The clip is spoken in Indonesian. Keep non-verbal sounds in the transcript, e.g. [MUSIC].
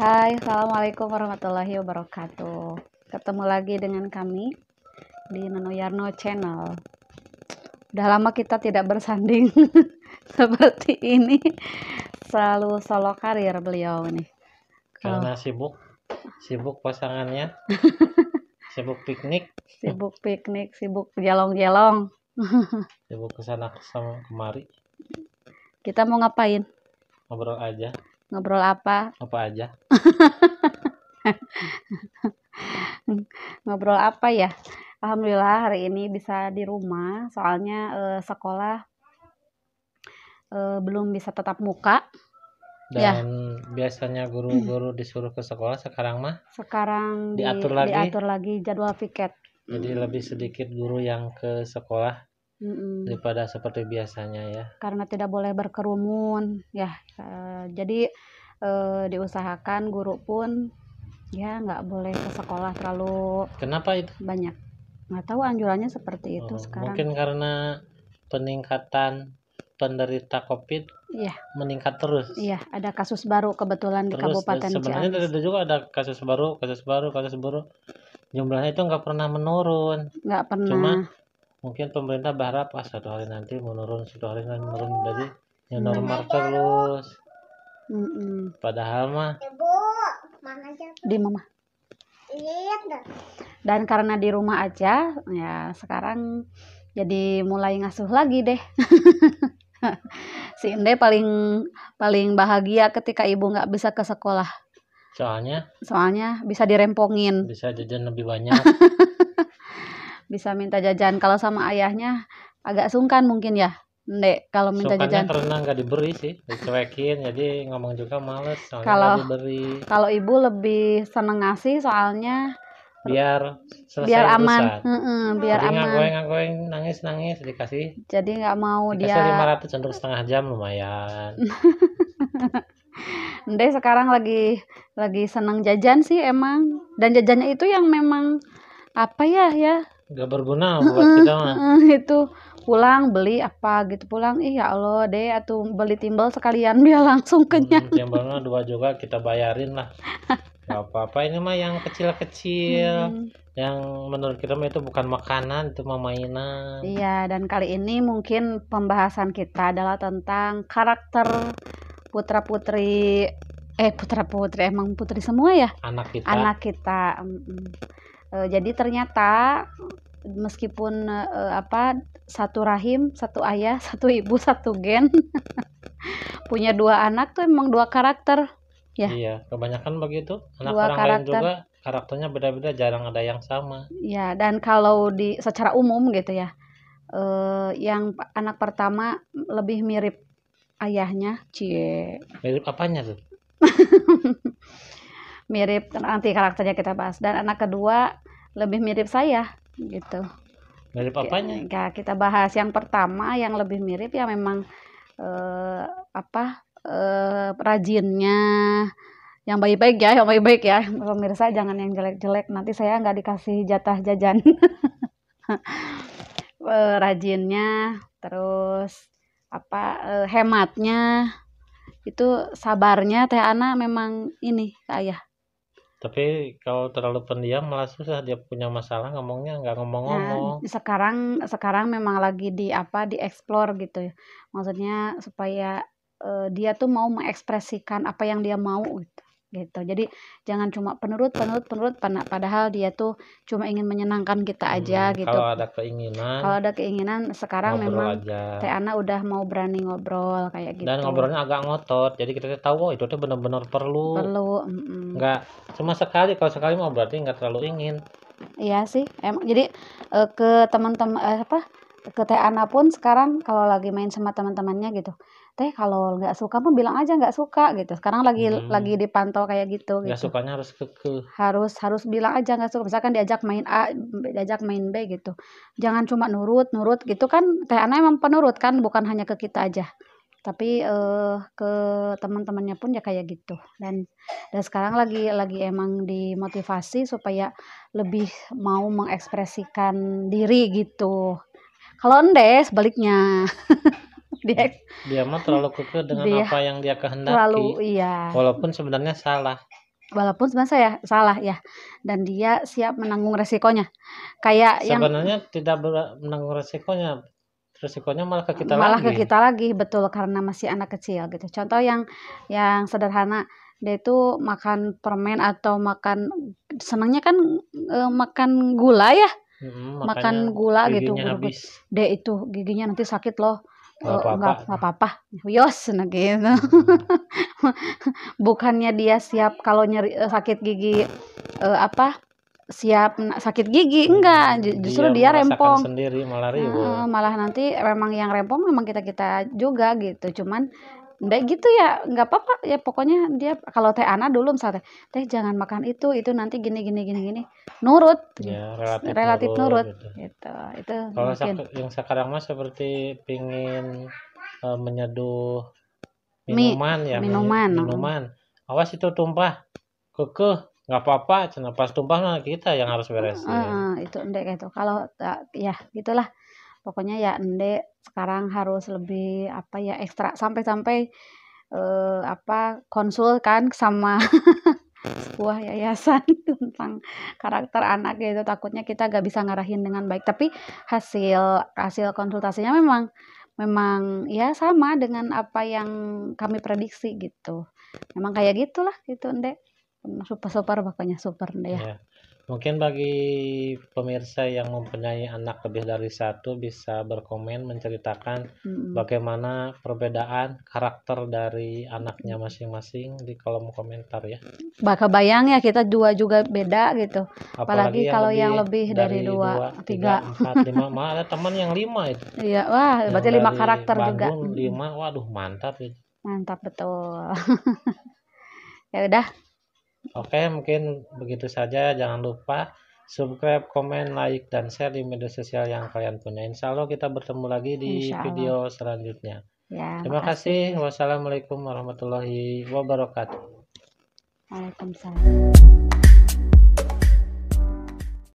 Hai, Assalamualaikum warahmatullahi wabarakatuh Ketemu lagi dengan kami di Nano Yarno Channel Udah lama kita tidak bersanding [LAUGHS] seperti ini Selalu solo karir beliau nih. Karena sibuk, sibuk pasangannya [LAUGHS] Sibuk piknik Sibuk piknik, sibuk jelong-jelong [LAUGHS] Sibuk kesana kesana kemari Kita mau ngapain? Ngobrol aja Ngobrol apa? Apa aja. [LAUGHS] Ngobrol apa ya? Alhamdulillah hari ini bisa di rumah. Soalnya eh, sekolah eh, belum bisa tetap muka. Ya. Dan ya. biasanya guru-guru disuruh ke sekolah sekarang mah? Sekarang diatur di, lagi. Diatur lagi jadwal piket. Jadi lebih sedikit guru yang ke sekolah Mm-mm. daripada seperti biasanya ya. Karena tidak boleh berkerumun ya. Uh, jadi uh, diusahakan guru pun ya nggak boleh ke sekolah terlalu. Kenapa itu? Banyak. Nggak tahu anjurannya seperti itu oh, sekarang. Mungkin karena peningkatan penderita COVID ya. meningkat terus. Iya, ada kasus baru kebetulan terus, di Kabupaten sebenarnya Ciamis. itu juga ada kasus baru, kasus baru, kasus baru. Jumlahnya itu nggak pernah menurun. Nggak pernah. Cuma mungkin pemerintah berharap pas satu hari nanti menurun satu hari nanti menurun jadi yang iya, normal terus mm -mm. padahal mah di mama dan karena di rumah aja ya sekarang jadi mulai ngasuh lagi deh [LAUGHS] si Inde paling paling bahagia ketika ibu nggak bisa ke sekolah soalnya soalnya bisa dirempongin bisa jajan lebih banyak [LAUGHS] bisa minta jajan kalau sama ayahnya agak sungkan mungkin ya Ndek, kalau minta Sukanya jajan. pernah nggak diberi sih, dicuekin, jadi ngomong juga males. Kalau diberi. Kalau ibu lebih seneng ngasih, soalnya biar selesai biar aman, mm -mm, biar jadi aman. Ngakuin, ngakuin, nangis, nangis dikasih. Jadi nggak mau dikasih dia. Dikasih 500 untuk setengah jam lumayan. [LAUGHS] Nde sekarang lagi lagi seneng jajan sih emang, dan jajannya itu yang memang apa ya ya nggak berguna buat kita mah itu pulang beli apa gitu pulang iya Allah deh atau beli timbel sekalian [LAUGHS] biar langsung kenyang hmm, timbalnya dua juga kita bayarin lah [LAUGHS] nggak apa-apa ini mah yang kecil-kecil hmm. yang menurut kita mah itu bukan makanan itu mah mainan iya dan kali ini mungkin pembahasan kita adalah tentang karakter putra putri eh putra putri emang putri semua ya anak kita anak kita e, jadi ternyata meskipun e, apa satu rahim satu ayah [LAUGHS] satu ibu satu gen [LAUGHS] punya dua anak tuh emang dua karakter ya iya kebanyakan begitu anak dua orang karakter. lain juga karakternya beda-beda jarang ada yang sama ya dan kalau di secara umum gitu ya eh, yang anak pertama lebih mirip ayahnya cie mirip apanya tuh [LAUGHS] mirip nanti karakternya kita bahas dan anak kedua lebih mirip saya gitu mirip apanya ya kita bahas yang pertama yang lebih mirip ya memang eh, apa eh, rajinnya yang baik-baik ya yang baik-baik ya pemirsa jangan yang jelek-jelek nanti saya nggak dikasih jatah jajan [LAUGHS] eh, rajinnya terus apa eh, hematnya itu sabarnya teh Ana memang ini ayah tapi kalau terlalu pendiam malah susah dia punya masalah ngomongnya nggak ya, ngomong-ngomong. Nah, sekarang sekarang memang lagi di apa dieksplor gitu ya. Maksudnya supaya uh, dia tuh mau mengekspresikan apa yang dia mau gitu gitu jadi jangan cuma penurut penurut penurut padahal dia tuh cuma ingin menyenangkan kita hmm, aja hmm, gitu kalau ada keinginan kalau ada keinginan sekarang memang aja. teh Ana udah mau berani ngobrol kayak gitu dan ngobrolnya agak ngotot jadi kita tahu oh, itu tuh benar-benar perlu perlu mm -mm. nggak cuma sekali kalau sekali mau berarti nggak terlalu ingin iya sih emang jadi eh, ke teman-teman eh, apa ke Teh Ana pun sekarang kalau lagi main sama teman-temannya gitu teh kalau nggak suka mah bilang aja nggak suka gitu sekarang lagi hmm. lagi dipantau kayak gitu nggak gitu. sukanya harus ke harus harus bilang aja nggak suka misalkan diajak main a diajak main b gitu jangan cuma nurut nurut gitu kan teh ana emang penurut kan bukan hanya ke kita aja tapi uh, ke teman-temannya pun ya kayak gitu dan dan sekarang lagi lagi emang dimotivasi supaya lebih mau mengekspresikan diri gitu kalau nde sebaliknya. [LAUGHS] dia dia mah terlalu kekeh dengan dia, apa yang dia kehendaki. Terlalu iya. Walaupun sebenarnya salah. Walaupun sebenarnya saya salah ya dan dia siap menanggung resikonya. Kayak sebenarnya yang, tidak menanggung resikonya. Resikonya malah ke kita malah lagi. Malah ke kita lagi betul karena masih anak kecil gitu. Contoh yang yang sederhana dia itu makan permen atau makan senangnya kan e, makan gula ya hmm, makan gula gitu gurut deh itu giginya nanti sakit loh nggak eh, apa-apa yos nah gitu hmm. [LAUGHS] bukannya dia siap kalau nyeri eh, sakit gigi uh, apa siap sakit gigi enggak justru dia, dia rempong sendiri malah ribu. malah nanti memang yang rempong memang kita kita juga gitu cuman ndak gitu ya nggak apa-apa ya pokoknya dia kalau teh anak dulu misalnya teh jangan makan itu itu nanti gini gini gini gini nurut ya, relatif, relatif nurut, nurut gitu. gitu itu kalau sak- yang sekarang mah seperti pingin uh, menyeduh minuman Mi, ya minuman minuman awas itu tumpah kekeh nggak apa-apa cina pas tumpah mah kita yang harus beres uh, itu ndek gitu kalau ya gitulah pokoknya ya Ende sekarang harus lebih apa ya ekstra sampai-sampai uh, apa konsul kan sama [LAUGHS] sebuah yayasan [LAUGHS] tentang karakter anak gitu takutnya kita gak bisa ngarahin dengan baik tapi hasil hasil konsultasinya memang memang ya sama dengan apa yang kami prediksi gitu memang kayak gitulah gitu Ndek super super pokoknya super Ndek ya yeah. Mungkin bagi pemirsa yang mempunyai anak lebih dari satu bisa berkomen menceritakan hmm bagaimana perbedaan karakter dari anaknya masing-masing di kolom komentar ya. Bakal bayang ya kita dua juga beda gitu. Apalagi, Apalagi yang kalau lebih yang lebih dari, dari dua, dua tiga, tiga empat, lima, ada teman yang lima itu. Iya, wah yang berarti lima karakter Bandung, juga. lima, waduh mantap itu. Mantap betul. [LAUGHS] ya udah. Oke, mungkin begitu saja. Jangan lupa subscribe, komen, like, dan share di media sosial yang kalian punya. Insya Allah kita bertemu lagi di video selanjutnya. Ya, Terima makasih. kasih. Wassalamualaikum warahmatullahi wabarakatuh. Waalaikumsalam.